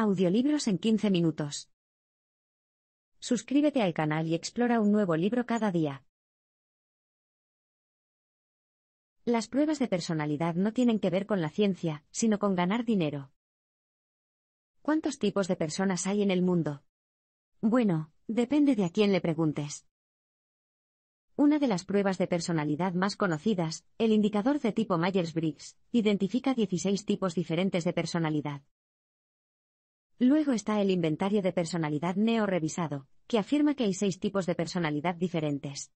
Audiolibros en 15 minutos. Suscríbete al canal y explora un nuevo libro cada día. Las pruebas de personalidad no tienen que ver con la ciencia, sino con ganar dinero. ¿Cuántos tipos de personas hay en el mundo? Bueno, depende de a quién le preguntes. Una de las pruebas de personalidad más conocidas, el indicador de tipo Myers-Briggs, identifica 16 tipos diferentes de personalidad. Luego está el inventario de personalidad neo revisado, que afirma que hay seis tipos de personalidad diferentes.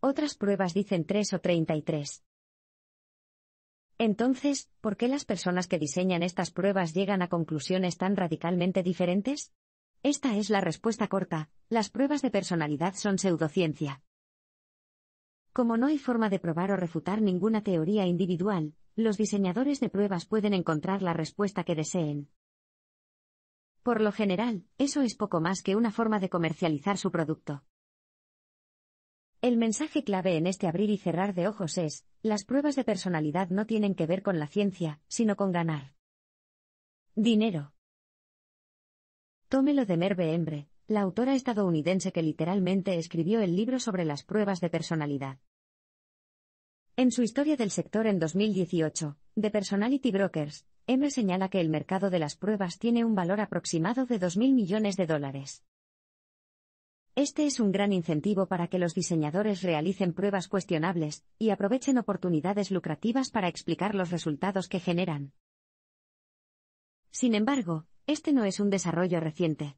Otras pruebas dicen 3 o 33. Entonces, ¿por qué las personas que diseñan estas pruebas llegan a conclusiones tan radicalmente diferentes? Esta es la respuesta corta, las pruebas de personalidad son pseudociencia. Como no hay forma de probar o refutar ninguna teoría individual, los diseñadores de pruebas pueden encontrar la respuesta que deseen. Por lo general, eso es poco más que una forma de comercializar su producto. El mensaje clave en este abrir y cerrar de ojos es, las pruebas de personalidad no tienen que ver con la ciencia, sino con ganar. Dinero. Tómelo de Merve Embre, la autora estadounidense que literalmente escribió el libro sobre las pruebas de personalidad. En su historia del sector en 2018, The Personality Brokers, M señala que el mercado de las pruebas tiene un valor aproximado de 2.000 millones de dólares. Este es un gran incentivo para que los diseñadores realicen pruebas cuestionables y aprovechen oportunidades lucrativas para explicar los resultados que generan. Sin embargo, este no es un desarrollo reciente.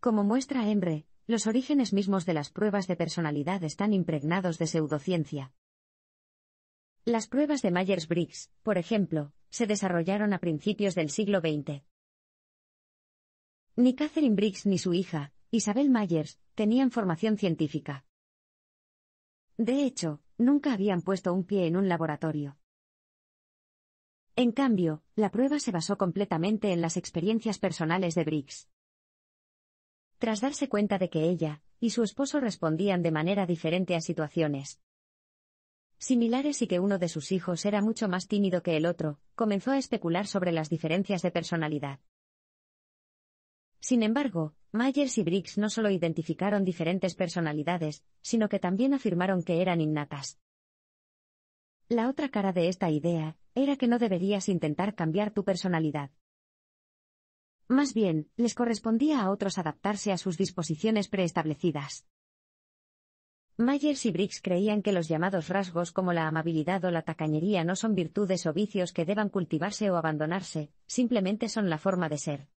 Como muestra Embre, los orígenes mismos de las pruebas de personalidad están impregnados de pseudociencia. Las pruebas de Myers-Briggs, por ejemplo, se desarrollaron a principios del siglo XX. Ni Catherine Briggs ni su hija, Isabel Myers, tenían formación científica. De hecho, nunca habían puesto un pie en un laboratorio. En cambio, la prueba se basó completamente en las experiencias personales de Briggs. Tras darse cuenta de que ella y su esposo respondían de manera diferente a situaciones, similares y que uno de sus hijos era mucho más tímido que el otro, comenzó a especular sobre las diferencias de personalidad. Sin embargo, Myers y Briggs no solo identificaron diferentes personalidades, sino que también afirmaron que eran innatas. La otra cara de esta idea era que no deberías intentar cambiar tu personalidad. Más bien, les correspondía a otros adaptarse a sus disposiciones preestablecidas. Myers y Briggs creían que los llamados rasgos como la amabilidad o la tacañería no son virtudes o vicios que deban cultivarse o abandonarse, simplemente son la forma de ser.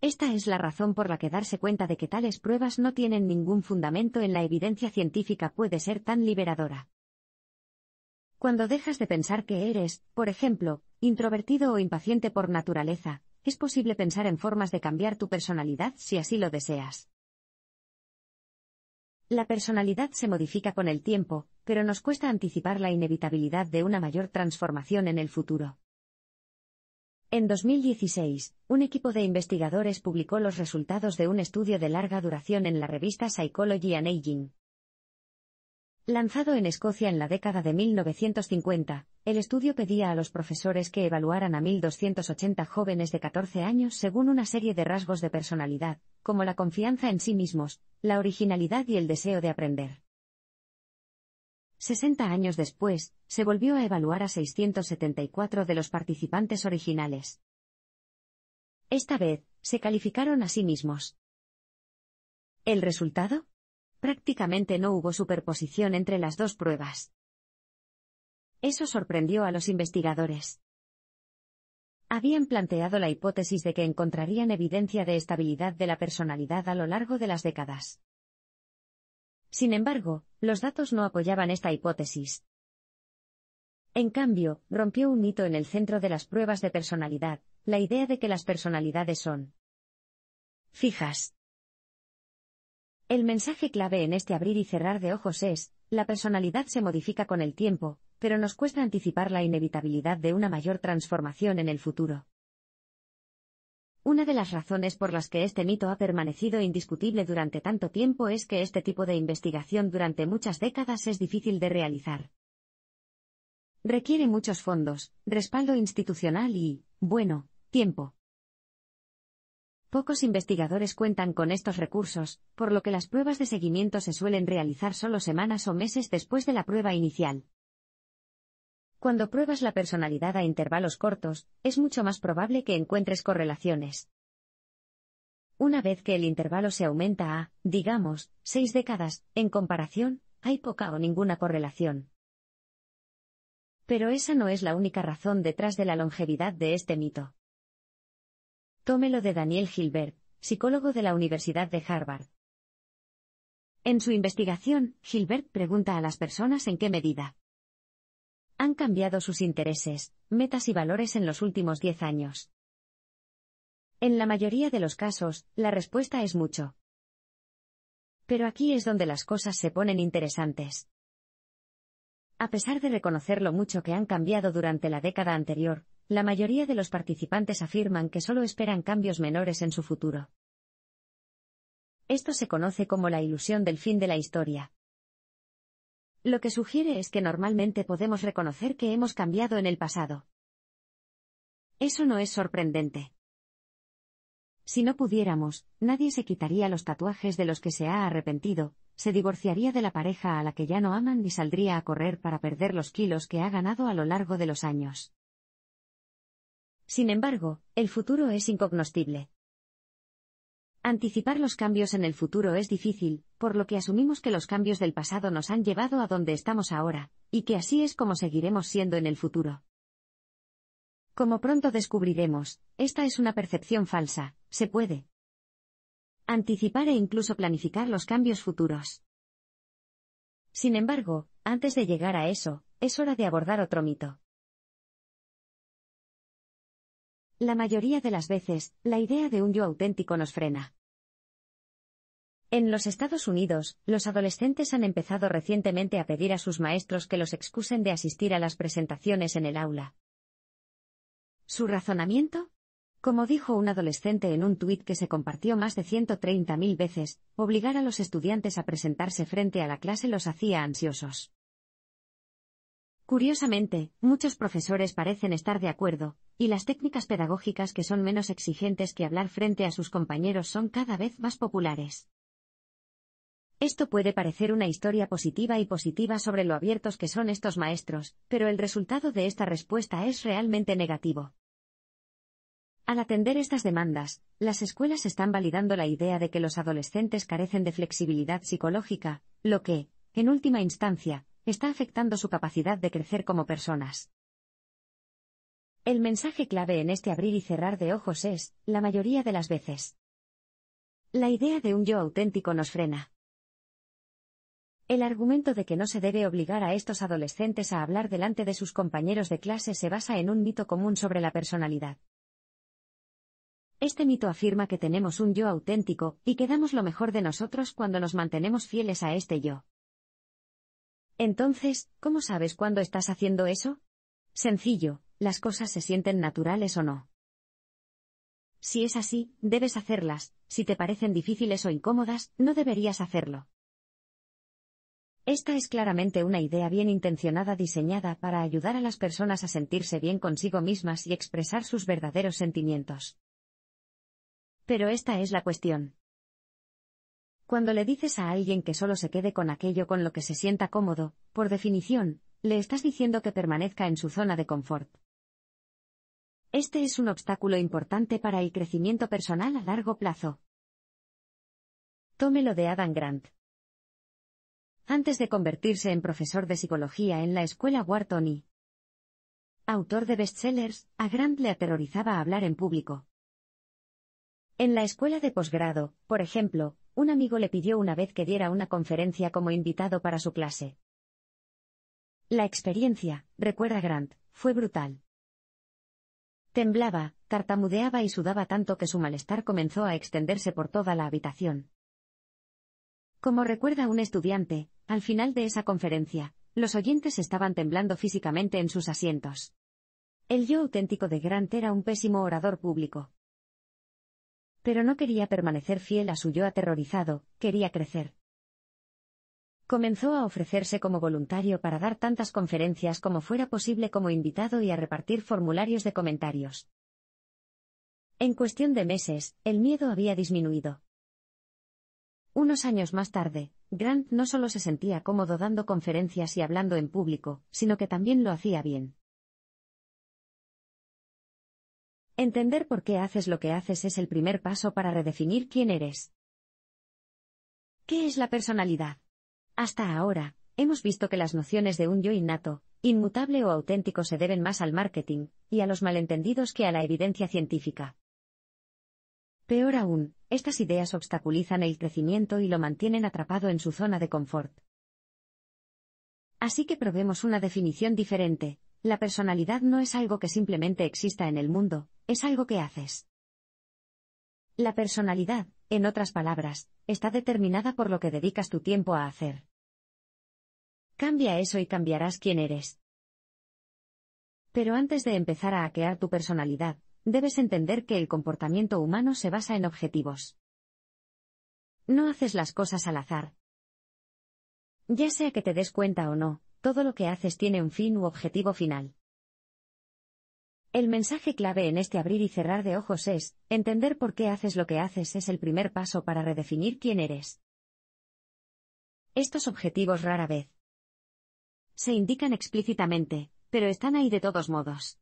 Esta es la razón por la que darse cuenta de que tales pruebas no tienen ningún fundamento en la evidencia científica puede ser tan liberadora. Cuando dejas de pensar que eres, por ejemplo, introvertido o impaciente por naturaleza, es posible pensar en formas de cambiar tu personalidad si así lo deseas. La personalidad se modifica con el tiempo, pero nos cuesta anticipar la inevitabilidad de una mayor transformación en el futuro. En 2016, un equipo de investigadores publicó los resultados de un estudio de larga duración en la revista Psychology and Aging. Lanzado en Escocia en la década de 1950, el estudio pedía a los profesores que evaluaran a 1.280 jóvenes de 14 años según una serie de rasgos de personalidad, como la confianza en sí mismos, la originalidad y el deseo de aprender. 60 años después, se volvió a evaluar a 674 de los participantes originales. Esta vez, se calificaron a sí mismos. ¿El resultado? Prácticamente no hubo superposición entre las dos pruebas. Eso sorprendió a los investigadores. Habían planteado la hipótesis de que encontrarían evidencia de estabilidad de la personalidad a lo largo de las décadas. Sin embargo, los datos no apoyaban esta hipótesis. En cambio, rompió un mito en el centro de las pruebas de personalidad, la idea de que las personalidades son fijas. El mensaje clave en este abrir y cerrar de ojos es, la personalidad se modifica con el tiempo, pero nos cuesta anticipar la inevitabilidad de una mayor transformación en el futuro. Una de las razones por las que este mito ha permanecido indiscutible durante tanto tiempo es que este tipo de investigación durante muchas décadas es difícil de realizar. Requiere muchos fondos, respaldo institucional y, bueno, tiempo. Pocos investigadores cuentan con estos recursos, por lo que las pruebas de seguimiento se suelen realizar solo semanas o meses después de la prueba inicial. Cuando pruebas la personalidad a intervalos cortos, es mucho más probable que encuentres correlaciones. Una vez que el intervalo se aumenta a, digamos, seis décadas, en comparación, hay poca o ninguna correlación. Pero esa no es la única razón detrás de la longevidad de este mito. Tómelo de Daniel Gilbert, psicólogo de la Universidad de Harvard. En su investigación, Gilbert pregunta a las personas en qué medida han cambiado sus intereses, metas y valores en los últimos 10 años. En la mayoría de los casos, la respuesta es mucho. Pero aquí es donde las cosas se ponen interesantes. A pesar de reconocer lo mucho que han cambiado durante la década anterior, la mayoría de los participantes afirman que solo esperan cambios menores en su futuro. Esto se conoce como la ilusión del fin de la historia. Lo que sugiere es que normalmente podemos reconocer que hemos cambiado en el pasado. Eso no es sorprendente. Si no pudiéramos, nadie se quitaría los tatuajes de los que se ha arrepentido, se divorciaría de la pareja a la que ya no aman ni saldría a correr para perder los kilos que ha ganado a lo largo de los años. Sin embargo, el futuro es incognoscible. Anticipar los cambios en el futuro es difícil, por lo que asumimos que los cambios del pasado nos han llevado a donde estamos ahora, y que así es como seguiremos siendo en el futuro. Como pronto descubriremos, esta es una percepción falsa, se puede. Anticipar e incluso planificar los cambios futuros. Sin embargo, antes de llegar a eso, es hora de abordar otro mito. la mayoría de las veces, la idea de un yo auténtico nos frena. En los Estados Unidos, los adolescentes han empezado recientemente a pedir a sus maestros que los excusen de asistir a las presentaciones en el aula. ¿Su razonamiento? Como dijo un adolescente en un tuit que se compartió más de 130.000 veces, obligar a los estudiantes a presentarse frente a la clase los hacía ansiosos. Curiosamente, muchos profesores parecen estar de acuerdo, y las técnicas pedagógicas que son menos exigentes que hablar frente a sus compañeros son cada vez más populares. Esto puede parecer una historia positiva y positiva sobre lo abiertos que son estos maestros, pero el resultado de esta respuesta es realmente negativo. Al atender estas demandas, las escuelas están validando la idea de que los adolescentes carecen de flexibilidad psicológica, lo que, en última instancia, está afectando su capacidad de crecer como personas. El mensaje clave en este abrir y cerrar de ojos es, la mayoría de las veces. La idea de un yo auténtico nos frena. El argumento de que no se debe obligar a estos adolescentes a hablar delante de sus compañeros de clase se basa en un mito común sobre la personalidad. Este mito afirma que tenemos un yo auténtico, y que damos lo mejor de nosotros cuando nos mantenemos fieles a este yo. Entonces, ¿cómo sabes cuándo estás haciendo eso? Sencillo, las cosas se sienten naturales o no. Si es así, debes hacerlas, si te parecen difíciles o incómodas, no deberías hacerlo. Esta es claramente una idea bien intencionada diseñada para ayudar a las personas a sentirse bien consigo mismas y expresar sus verdaderos sentimientos. Pero esta es la cuestión. Cuando le dices a alguien que solo se quede con aquello con lo que se sienta cómodo, por definición, le estás diciendo que permanezca en su zona de confort. Este es un obstáculo importante para el crecimiento personal a largo plazo. Tómelo de Adam Grant. Antes de convertirse en profesor de psicología en la escuela Wharton y autor de bestsellers, a Grant le aterrorizaba hablar en público. En la escuela de posgrado, por ejemplo, un amigo le pidió una vez que diera una conferencia como invitado para su clase. La experiencia, recuerda Grant, fue brutal. Temblaba, tartamudeaba y sudaba tanto que su malestar comenzó a extenderse por toda la habitación. Como recuerda un estudiante, al final de esa conferencia, los oyentes estaban temblando físicamente en sus asientos. El yo auténtico de Grant era un pésimo orador público. Pero no quería permanecer fiel a su yo aterrorizado, quería crecer. Comenzó a ofrecerse como voluntario para dar tantas conferencias como fuera posible como invitado y a repartir formularios de comentarios. En cuestión de meses, el miedo había disminuido. Unos años más tarde, Grant no solo se sentía cómodo dando conferencias y hablando en público, sino que también lo hacía bien. Entender por qué haces lo que haces es el primer paso para redefinir quién eres. ¿Qué es la personalidad? Hasta ahora, hemos visto que las nociones de un yo innato, inmutable o auténtico se deben más al marketing, y a los malentendidos que a la evidencia científica. Peor aún, estas ideas obstaculizan el crecimiento y lo mantienen atrapado en su zona de confort. Así que probemos una definición diferente. La personalidad no es algo que simplemente exista en el mundo, es algo que haces. La personalidad, en otras palabras, está determinada por lo que dedicas tu tiempo a hacer. Cambia eso y cambiarás quién eres. Pero antes de empezar a hackear tu personalidad, debes entender que el comportamiento humano se basa en objetivos. No haces las cosas al azar. Ya sea que te des cuenta o no, todo lo que haces tiene un fin u objetivo final. El mensaje clave en este abrir y cerrar de ojos es, entender por qué haces lo que haces es el primer paso para redefinir quién eres. Estos objetivos rara vez se indican explícitamente, pero están ahí de todos modos.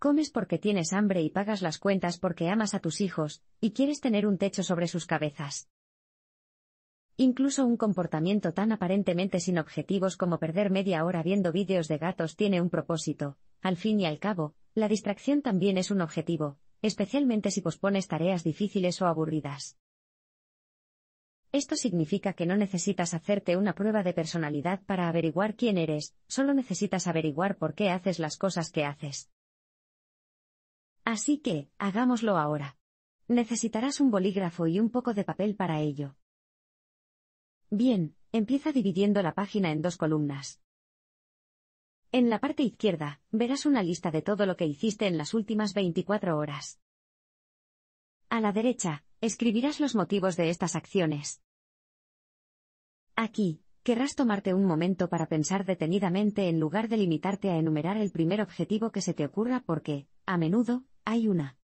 Comes porque tienes hambre y pagas las cuentas porque amas a tus hijos, y quieres tener un techo sobre sus cabezas. Incluso un comportamiento tan aparentemente sin objetivos como perder media hora viendo vídeos de gatos tiene un propósito, al fin y al cabo, la distracción también es un objetivo, especialmente si pospones tareas difíciles o aburridas. Esto significa que no necesitas hacerte una prueba de personalidad para averiguar quién eres, solo necesitas averiguar por qué haces las cosas que haces. Así que, hagámoslo ahora. Necesitarás un bolígrafo y un poco de papel para ello. Bien, empieza dividiendo la página en dos columnas. En la parte izquierda, verás una lista de todo lo que hiciste en las últimas 24 horas. A la derecha, escribirás los motivos de estas acciones. Aquí, querrás tomarte un momento para pensar detenidamente en lugar de limitarte a enumerar el primer objetivo que se te ocurra porque, a menudo, hay una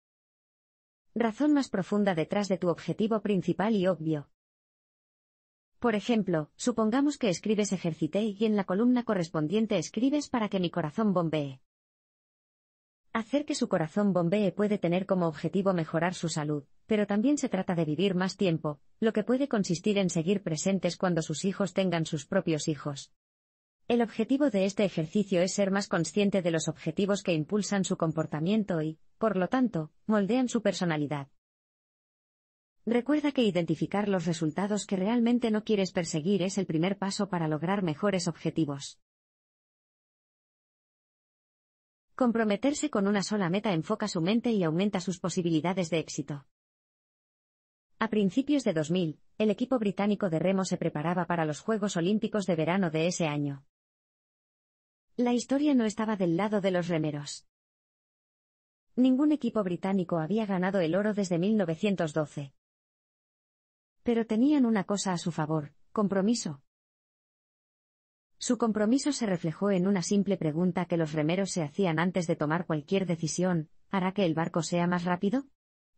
razón más profunda detrás de tu objetivo principal y obvio, por ejemplo, supongamos que escribes ejercité y en la columna correspondiente escribes para que mi corazón bombee. Hacer que su corazón bombee puede tener como objetivo mejorar su salud, pero también se trata de vivir más tiempo, lo que puede consistir en seguir presentes cuando sus hijos tengan sus propios hijos. El objetivo de este ejercicio es ser más consciente de los objetivos que impulsan su comportamiento y, por lo tanto, moldean su personalidad. Recuerda que identificar los resultados que realmente no quieres perseguir es el primer paso para lograr mejores objetivos. Comprometerse con una sola meta enfoca su mente y aumenta sus posibilidades de éxito. A principios de 2000, el equipo británico de remo se preparaba para los Juegos Olímpicos de verano de ese año. La historia no estaba del lado de los remeros. Ningún equipo británico había ganado el oro desde 1912. Pero tenían una cosa a su favor, compromiso. Su compromiso se reflejó en una simple pregunta que los remeros se hacían antes de tomar cualquier decisión, ¿hará que el barco sea más rápido?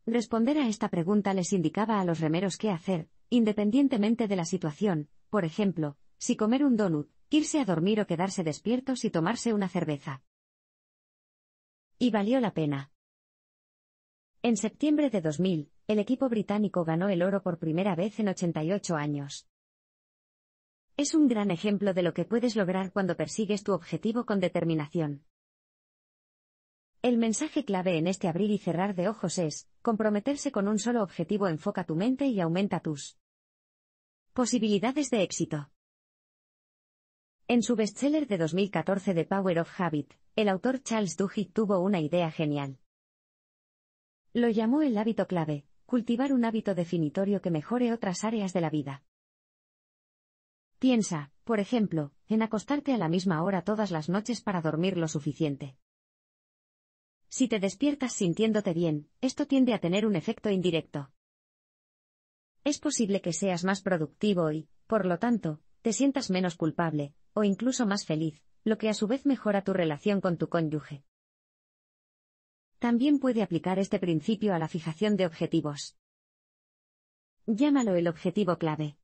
Responder a esta pregunta les indicaba a los remeros qué hacer, independientemente de la situación, por ejemplo, si comer un donut, irse a dormir o quedarse despiertos y tomarse una cerveza. Y valió la pena. En septiembre de 2000, el equipo británico ganó el oro por primera vez en 88 años. Es un gran ejemplo de lo que puedes lograr cuando persigues tu objetivo con determinación. El mensaje clave en este abrir y cerrar de ojos es, comprometerse con un solo objetivo enfoca tu mente y aumenta tus posibilidades de éxito. En su bestseller de 2014 de Power of Habit, el autor Charles Duhigg tuvo una idea genial. Lo llamó el hábito clave, cultivar un hábito definitorio que mejore otras áreas de la vida. Piensa, por ejemplo, en acostarte a la misma hora todas las noches para dormir lo suficiente. Si te despiertas sintiéndote bien, esto tiende a tener un efecto indirecto. Es posible que seas más productivo y, por lo tanto, te sientas menos culpable, o incluso más feliz, lo que a su vez mejora tu relación con tu cónyuge. También puede aplicar este principio a la fijación de objetivos. Llámalo el objetivo clave.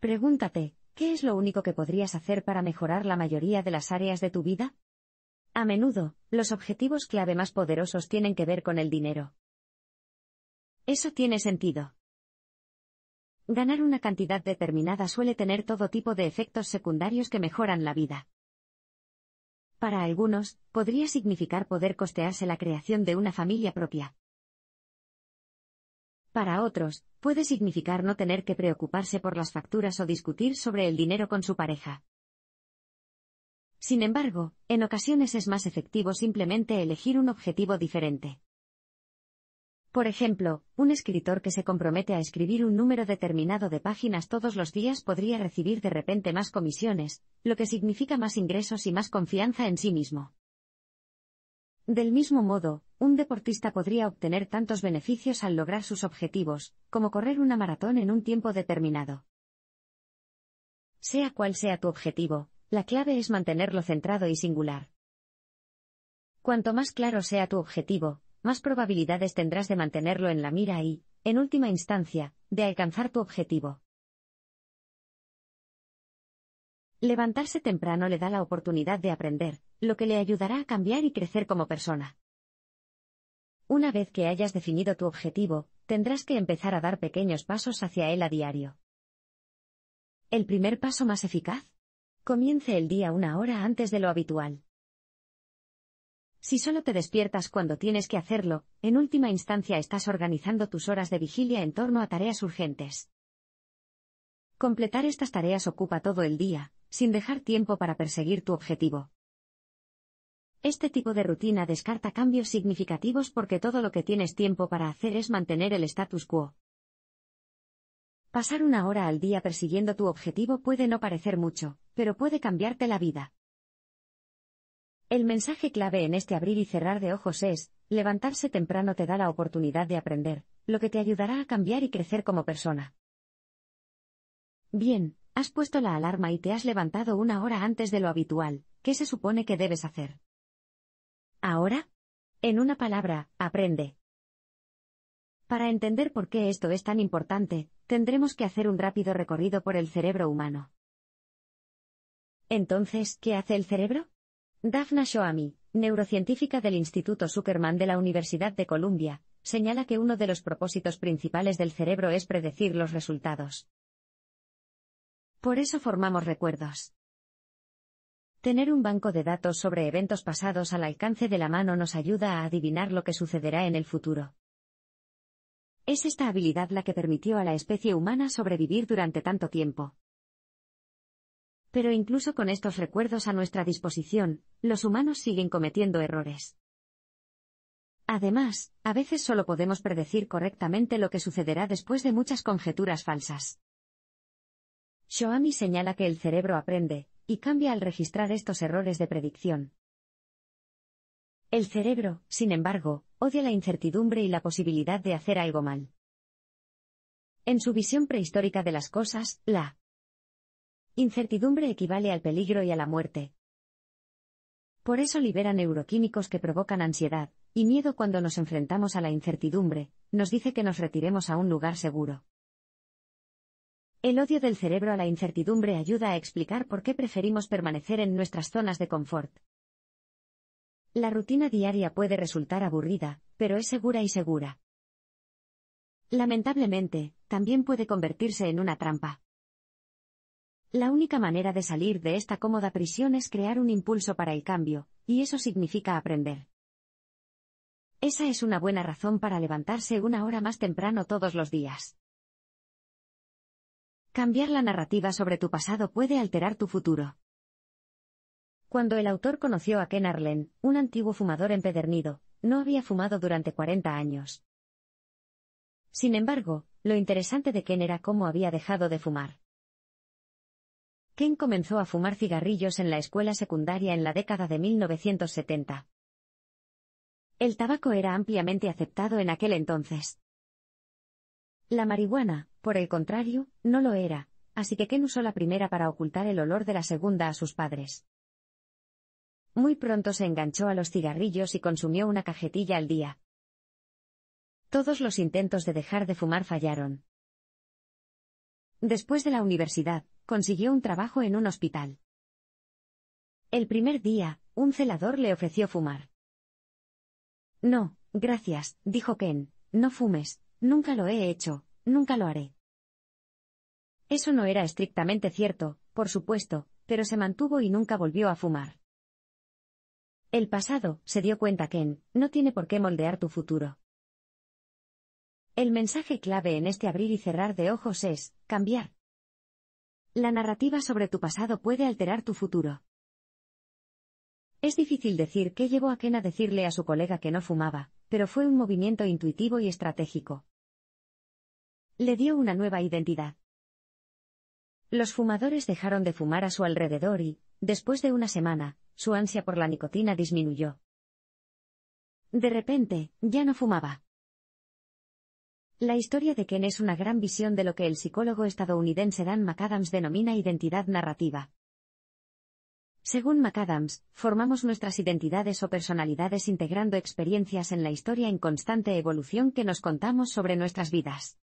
Pregúntate, ¿qué es lo único que podrías hacer para mejorar la mayoría de las áreas de tu vida? A menudo, los objetivos clave más poderosos tienen que ver con el dinero. Eso tiene sentido. Ganar una cantidad determinada suele tener todo tipo de efectos secundarios que mejoran la vida para algunos, podría significar poder costearse la creación de una familia propia. Para otros, puede significar no tener que preocuparse por las facturas o discutir sobre el dinero con su pareja. Sin embargo, en ocasiones es más efectivo simplemente elegir un objetivo diferente. Por ejemplo, un escritor que se compromete a escribir un número determinado de páginas todos los días podría recibir de repente más comisiones, lo que significa más ingresos y más confianza en sí mismo. Del mismo modo, un deportista podría obtener tantos beneficios al lograr sus objetivos, como correr una maratón en un tiempo determinado. Sea cual sea tu objetivo, la clave es mantenerlo centrado y singular. Cuanto más claro sea tu objetivo, más probabilidades tendrás de mantenerlo en la mira y, en última instancia, de alcanzar tu objetivo. Levantarse temprano le da la oportunidad de aprender, lo que le ayudará a cambiar y crecer como persona. Una vez que hayas definido tu objetivo, tendrás que empezar a dar pequeños pasos hacia él a diario. ¿El primer paso más eficaz? Comience el día una hora antes de lo habitual. Si solo te despiertas cuando tienes que hacerlo, en última instancia estás organizando tus horas de vigilia en torno a tareas urgentes. Completar estas tareas ocupa todo el día, sin dejar tiempo para perseguir tu objetivo. Este tipo de rutina descarta cambios significativos porque todo lo que tienes tiempo para hacer es mantener el status quo. Pasar una hora al día persiguiendo tu objetivo puede no parecer mucho, pero puede cambiarte la vida. El mensaje clave en este abrir y cerrar de ojos es, levantarse temprano te da la oportunidad de aprender, lo que te ayudará a cambiar y crecer como persona. Bien, has puesto la alarma y te has levantado una hora antes de lo habitual, ¿qué se supone que debes hacer? Ahora? En una palabra, aprende. Para entender por qué esto es tan importante, tendremos que hacer un rápido recorrido por el cerebro humano. Entonces, ¿qué hace el cerebro? Daphna Shoami, neurocientífica del Instituto Zuckerman de la Universidad de Columbia, señala que uno de los propósitos principales del cerebro es predecir los resultados. Por eso formamos recuerdos. Tener un banco de datos sobre eventos pasados al alcance de la mano nos ayuda a adivinar lo que sucederá en el futuro. Es esta habilidad la que permitió a la especie humana sobrevivir durante tanto tiempo. Pero incluso con estos recuerdos a nuestra disposición, los humanos siguen cometiendo errores. Además, a veces solo podemos predecir correctamente lo que sucederá después de muchas conjeturas falsas. Shoami señala que el cerebro aprende, y cambia al registrar estos errores de predicción. El cerebro, sin embargo, odia la incertidumbre y la posibilidad de hacer algo mal. En su visión prehistórica de las cosas, la Incertidumbre equivale al peligro y a la muerte. Por eso libera neuroquímicos que provocan ansiedad y miedo cuando nos enfrentamos a la incertidumbre, nos dice que nos retiremos a un lugar seguro. El odio del cerebro a la incertidumbre ayuda a explicar por qué preferimos permanecer en nuestras zonas de confort. La rutina diaria puede resultar aburrida, pero es segura y segura. Lamentablemente, también puede convertirse en una trampa. La única manera de salir de esta cómoda prisión es crear un impulso para el cambio, y eso significa aprender. Esa es una buena razón para levantarse una hora más temprano todos los días. Cambiar la narrativa sobre tu pasado puede alterar tu futuro. Cuando el autor conoció a Ken Arlen, un antiguo fumador empedernido, no había fumado durante 40 años. Sin embargo, lo interesante de Ken era cómo había dejado de fumar. Ken comenzó a fumar cigarrillos en la escuela secundaria en la década de 1970. El tabaco era ampliamente aceptado en aquel entonces. La marihuana, por el contrario, no lo era, así que Ken usó la primera para ocultar el olor de la segunda a sus padres. Muy pronto se enganchó a los cigarrillos y consumió una cajetilla al día. Todos los intentos de dejar de fumar fallaron. Después de la universidad, consiguió un trabajo en un hospital. El primer día, un celador le ofreció fumar. No, gracias, dijo Ken, no fumes, nunca lo he hecho, nunca lo haré. Eso no era estrictamente cierto, por supuesto, pero se mantuvo y nunca volvió a fumar. El pasado, se dio cuenta Ken, no tiene por qué moldear tu futuro. El mensaje clave en este abrir y cerrar de ojos es, cambiar, la narrativa sobre tu pasado puede alterar tu futuro. Es difícil decir qué llevó a Ken a decirle a su colega que no fumaba, pero fue un movimiento intuitivo y estratégico. Le dio una nueva identidad. Los fumadores dejaron de fumar a su alrededor y, después de una semana, su ansia por la nicotina disminuyó. De repente, ya no fumaba. La historia de Ken es una gran visión de lo que el psicólogo estadounidense Dan McAdams denomina identidad narrativa. Según McAdams, formamos nuestras identidades o personalidades integrando experiencias en la historia en constante evolución que nos contamos sobre nuestras vidas.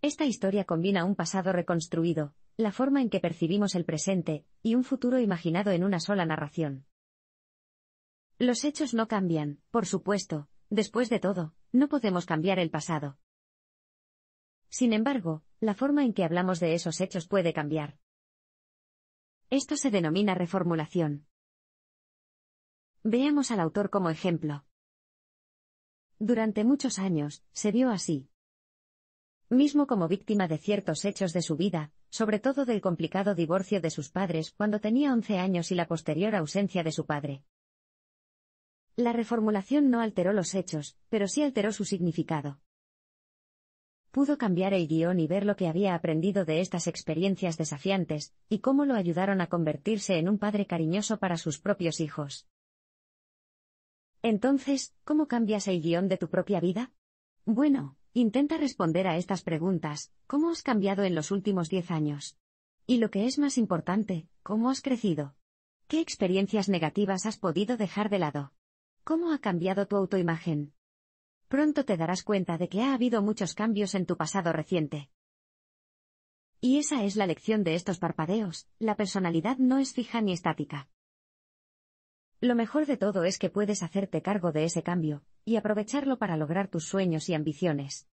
Esta historia combina un pasado reconstruido, la forma en que percibimos el presente, y un futuro imaginado en una sola narración. Los hechos no cambian, por supuesto, después de todo, no podemos cambiar el pasado. Sin embargo, la forma en que hablamos de esos hechos puede cambiar. Esto se denomina reformulación. Veamos al autor como ejemplo. Durante muchos años, se vio así. Mismo como víctima de ciertos hechos de su vida, sobre todo del complicado divorcio de sus padres cuando tenía 11 años y la posterior ausencia de su padre. La reformulación no alteró los hechos, pero sí alteró su significado. Pudo cambiar el guión y ver lo que había aprendido de estas experiencias desafiantes, y cómo lo ayudaron a convertirse en un padre cariñoso para sus propios hijos. Entonces, ¿cómo cambias el guión de tu propia vida? Bueno, intenta responder a estas preguntas, ¿cómo has cambiado en los últimos diez años? Y lo que es más importante, ¿cómo has crecido? ¿Qué experiencias negativas has podido dejar de lado? ¿Cómo ha cambiado tu autoimagen? Pronto te darás cuenta de que ha habido muchos cambios en tu pasado reciente. Y esa es la lección de estos parpadeos, la personalidad no es fija ni estática. Lo mejor de todo es que puedes hacerte cargo de ese cambio, y aprovecharlo para lograr tus sueños y ambiciones.